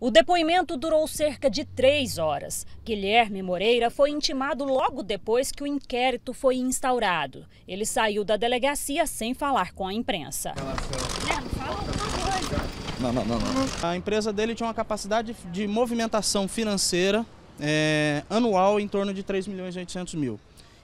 O depoimento durou cerca de três horas. Guilherme Moreira foi intimado logo depois que o inquérito foi instaurado. Ele saiu da delegacia sem falar com a imprensa. Não, não, não, não. A empresa dele tinha uma capacidade de movimentação financeira é, anual em torno de 3 milhões e 800 mil.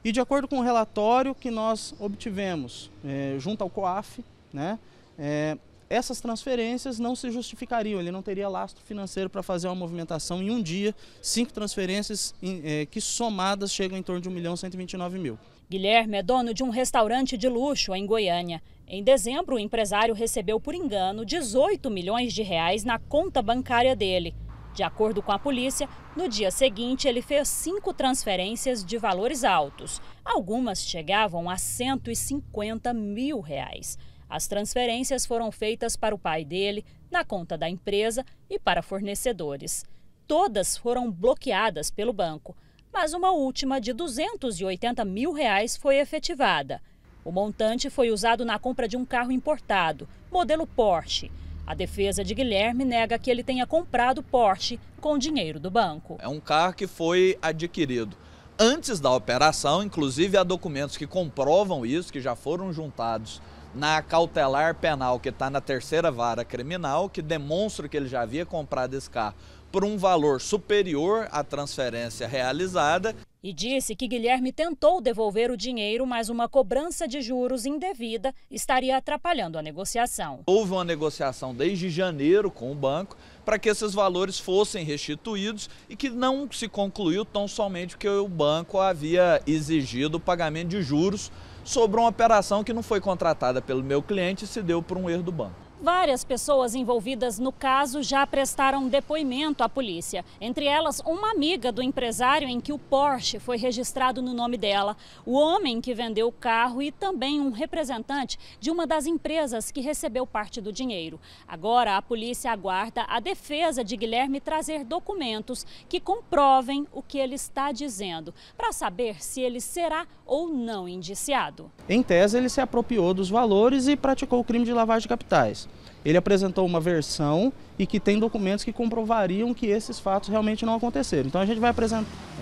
E de acordo com o relatório que nós obtivemos é, junto ao COAF, né, é, essas transferências não se justificariam, ele não teria lastro financeiro para fazer uma movimentação em um dia, cinco transferências em, eh, que somadas chegam em torno de 1 milhão 129 mil. Guilherme é dono de um restaurante de luxo em Goiânia. Em dezembro, o empresário recebeu por engano 18 milhões de reais na conta bancária dele. De acordo com a polícia, no dia seguinte ele fez cinco transferências de valores altos. Algumas chegavam a 150 mil reais. As transferências foram feitas para o pai dele, na conta da empresa e para fornecedores. Todas foram bloqueadas pelo banco, mas uma última de 280 mil reais foi efetivada. O montante foi usado na compra de um carro importado, modelo Porsche. A defesa de Guilherme nega que ele tenha comprado Porsche com dinheiro do banco. É um carro que foi adquirido antes da operação, inclusive há documentos que comprovam isso, que já foram juntados na cautelar penal que está na terceira vara criminal, que demonstra que ele já havia comprado esse carro por um valor superior à transferência realizada e disse que Guilherme tentou devolver o dinheiro, mas uma cobrança de juros indevida estaria atrapalhando a negociação. Houve uma negociação desde janeiro com o banco para que esses valores fossem restituídos e que não se concluiu tão somente porque o banco havia exigido o pagamento de juros sobre uma operação que não foi contratada pelo meu cliente e se deu por um erro do banco. Várias pessoas envolvidas no caso já prestaram depoimento à polícia, entre elas uma amiga do empresário em que o Porsche foi registrado no nome dela, o homem que vendeu o carro e também um representante de uma das empresas que recebeu parte do dinheiro. Agora, a polícia aguarda a defesa de Guilherme trazer documentos que comprovem o que ele está dizendo, para saber se ele será ou não indiciado. Em tese, ele se apropriou dos valores e praticou o crime de lavagem de capitais. Ele apresentou uma versão e que tem documentos que comprovariam que esses fatos realmente não aconteceram. Então a gente vai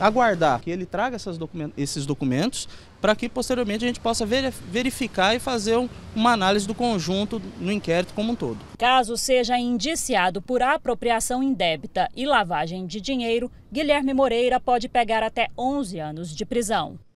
aguardar que ele traga esses documentos para que posteriormente a gente possa verificar e fazer um, uma análise do conjunto no inquérito como um todo. Caso seja indiciado por apropriação indébita e lavagem de dinheiro, Guilherme Moreira pode pegar até 11 anos de prisão.